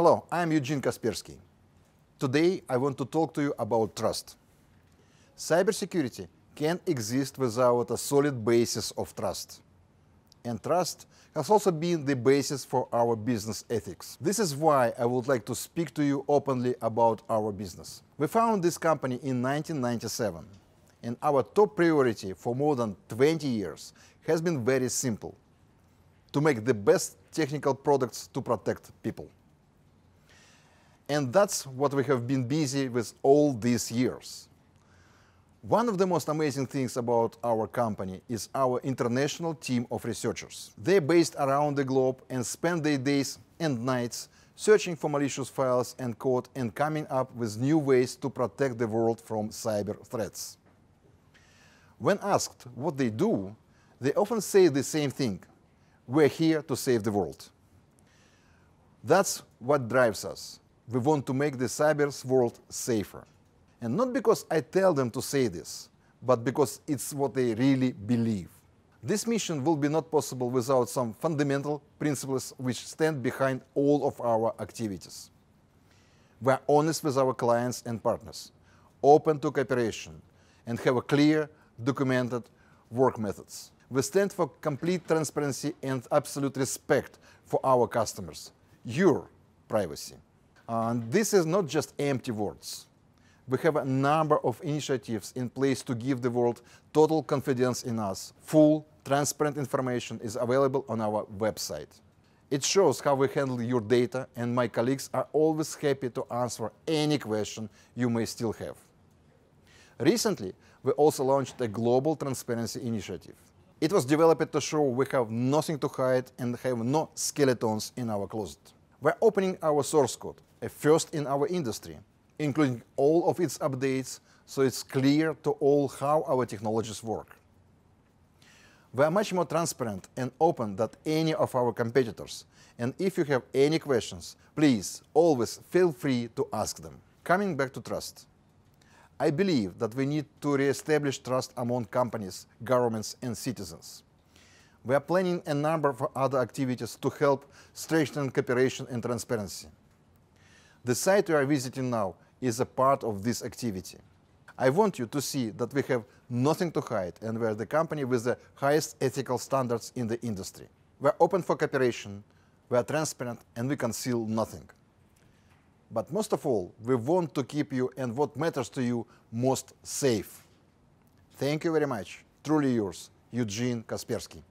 Hello, I'm Eugene Kaspersky. Today I want to talk to you about trust. Cybersecurity can exist without a solid basis of trust. And trust has also been the basis for our business ethics. This is why I would like to speak to you openly about our business. We founded this company in 1997, and our top priority for more than 20 years has been very simple to make the best technical products to protect people. And that's what we have been busy with all these years. One of the most amazing things about our company is our international team of researchers. They're based around the globe and spend their days and nights searching for malicious files and code and coming up with new ways to protect the world from cyber threats. When asked what they do, they often say the same thing. We're here to save the world. That's what drives us. We want to make the cyber world safer. And not because I tell them to say this, but because it's what they really believe. This mission will be not possible without some fundamental principles which stand behind all of our activities. We are honest with our clients and partners, open to cooperation, and have clear, documented work methods. We stand for complete transparency and absolute respect for our customers, your privacy. And this is not just empty words. We have a number of initiatives in place to give the world total confidence in us. Full, transparent information is available on our website. It shows how we handle your data, and my colleagues are always happy to answer any question you may still have. Recently, we also launched a global transparency initiative. It was developed to show we have nothing to hide and have no skeletons in our closet. We're opening our source code a first in our industry, including all of its updates, so it's clear to all how our technologies work. We are much more transparent and open than any of our competitors, and if you have any questions, please always feel free to ask them. Coming back to trust. I believe that we need to re-establish trust among companies, governments and citizens. We are planning a number of other activities to help strengthen cooperation and transparency. The site we are visiting now is a part of this activity. I want you to see that we have nothing to hide and we are the company with the highest ethical standards in the industry. We are open for cooperation, we are transparent and we conceal nothing. But most of all, we want to keep you and what matters to you most safe. Thank you very much. Truly yours, Eugene Kaspersky.